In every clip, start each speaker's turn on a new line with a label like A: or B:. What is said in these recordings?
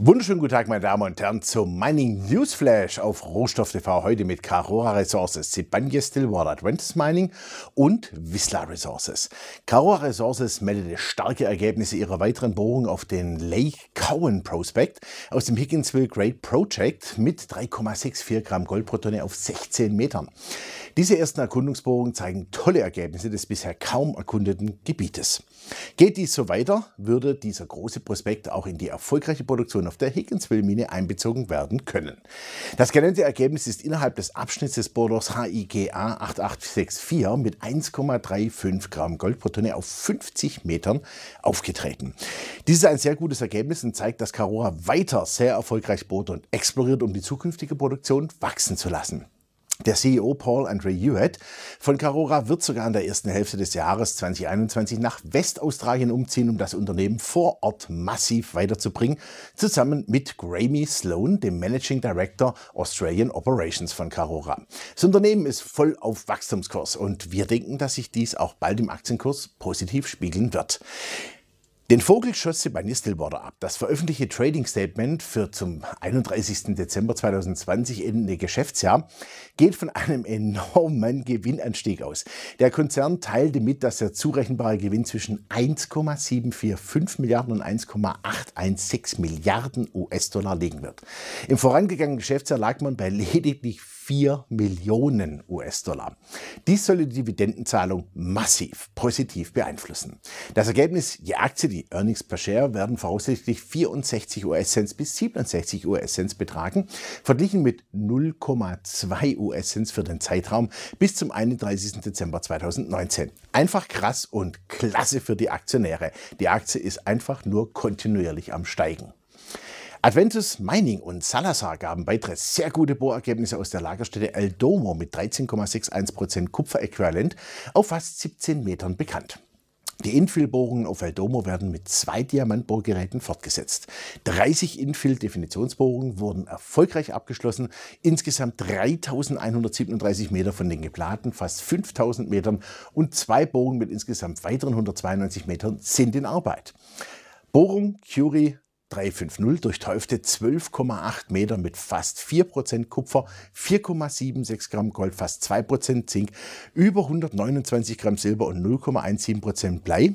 A: Wunderschönen guten Tag, meine Damen und Herren, zum Mining Newsflash auf Rohstoff TV. Heute mit Carora Resources, Sibanye Stillwater Adventures Mining und Whistler Resources. Carora Resources meldete starke Ergebnisse ihrer weiteren Bohrung auf den Lake Cowan Prospect aus dem Higginsville Great Project mit 3,64 Gramm Gold pro Tonne auf 16 Metern. Diese ersten Erkundungsbohrungen zeigen tolle Ergebnisse des bisher kaum erkundeten Gebietes. Geht dies so weiter, würde dieser große Prospekt auch in die erfolgreiche Produktion Produktion auf der Higginsville-Mine einbezogen werden können. Das genannte Ergebnis ist innerhalb des Abschnitts des Bohrers HIGA 8864 mit 1,35 Gramm Gold pro Tonne auf 50 Metern aufgetreten. Dies ist ein sehr gutes Ergebnis und zeigt, dass Carora weiter sehr erfolgreich bohrt und exploriert, um die zukünftige Produktion wachsen zu lassen. Der CEO Paul Andre Hewitt von Carora wird sogar in der ersten Hälfte des Jahres 2021 nach Westaustralien umziehen, um das Unternehmen vor Ort massiv weiterzubringen, zusammen mit Graeme Sloan, dem Managing Director Australian Operations von Carora. Das Unternehmen ist voll auf Wachstumskurs und wir denken, dass sich dies auch bald im Aktienkurs positiv spiegeln wird. Den Vogel schoss Sebastian Stillwater ab. Das veröffentlichte Trading Statement für zum 31. Dezember 2020 endende Geschäftsjahr geht von einem enormen Gewinnanstieg aus. Der Konzern teilte mit, dass der zurechenbare Gewinn zwischen 1,745 Milliarden und 1,816 Milliarden US-Dollar liegen wird. Im vorangegangenen Geschäftsjahr lag man bei lediglich 4 Millionen US-Dollar. Dies solle die Dividendenzahlung massiv positiv beeinflussen. Das Ergebnis, je Aktie, die Earnings per Share werden voraussichtlich 64 us cents bis 67 us cents betragen, verglichen mit 0,2 us cents für den Zeitraum bis zum 31. Dezember 2019. Einfach krass und klasse für die Aktionäre. Die Aktie ist einfach nur kontinuierlich am Steigen. Adventus Mining und Salazar gaben weitere sehr gute Bohrergebnisse aus der Lagerstätte El Domo mit 13,61% Kupferäquivalent auf fast 17 Metern bekannt. Die Infillbohrungen auf Valdomo werden mit zwei Diamantbohrgeräten fortgesetzt. 30 Infill-Definitionsbohrungen wurden erfolgreich abgeschlossen, insgesamt 3.137 Meter von den geplanten fast 5.000 Metern und zwei Bohrungen mit insgesamt weiteren 192 Metern sind in Arbeit. Bohrung Curie 350 durchteufte 12,8 Meter mit fast 4% Kupfer, 4,76 Gramm Gold, fast 2% Zink, über 129 Gramm Silber und 0,17% Blei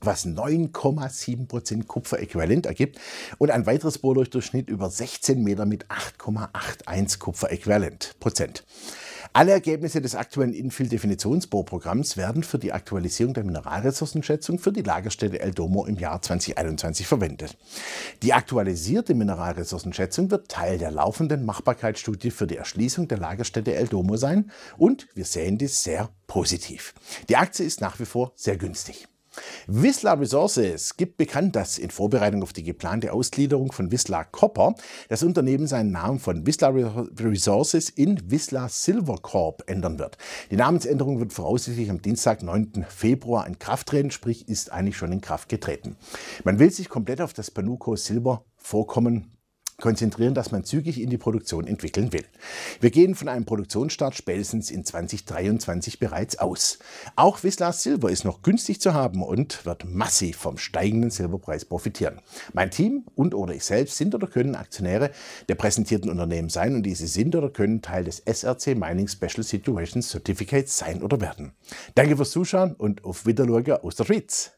A: was 9,7% Kupferäquivalent ergibt und ein weiteres Bohrdurchdurchschnitt über 16 Meter mit 8,81 Kupferäquivalent Prozent. Alle Ergebnisse des aktuellen Infill-Definitionsbohrprogramms werden für die Aktualisierung der Mineralressourcenschätzung für die Lagerstätte El Domo im Jahr 2021 verwendet. Die aktualisierte Mineralressourcenschätzung wird Teil der laufenden Machbarkeitsstudie für die Erschließung der Lagerstätte El Domo sein und wir sehen dies sehr positiv. Die Aktie ist nach wie vor sehr günstig. Wisla Resources gibt bekannt, dass in Vorbereitung auf die geplante Ausgliederung von Wisla Copper das Unternehmen seinen Namen von Wisla Resources in Wisla Silver Corp ändern wird. Die Namensänderung wird voraussichtlich am Dienstag, 9. Februar in Kraft treten, sprich ist eigentlich schon in Kraft getreten. Man will sich komplett auf das Panuco Silber Vorkommen konzentrieren, das man zügig in die Produktion entwickeln will. Wir gehen von einem Produktionsstart spätestens in 2023 bereits aus. Auch Wislas Silber ist noch günstig zu haben und wird massiv vom steigenden Silberpreis profitieren. Mein Team und oder ich selbst sind oder können Aktionäre der präsentierten Unternehmen sein und diese sind oder können Teil des SRC Mining Special Situations Certificates sein oder werden. Danke fürs Zuschauen und auf Wiedersehen aus der Schweiz.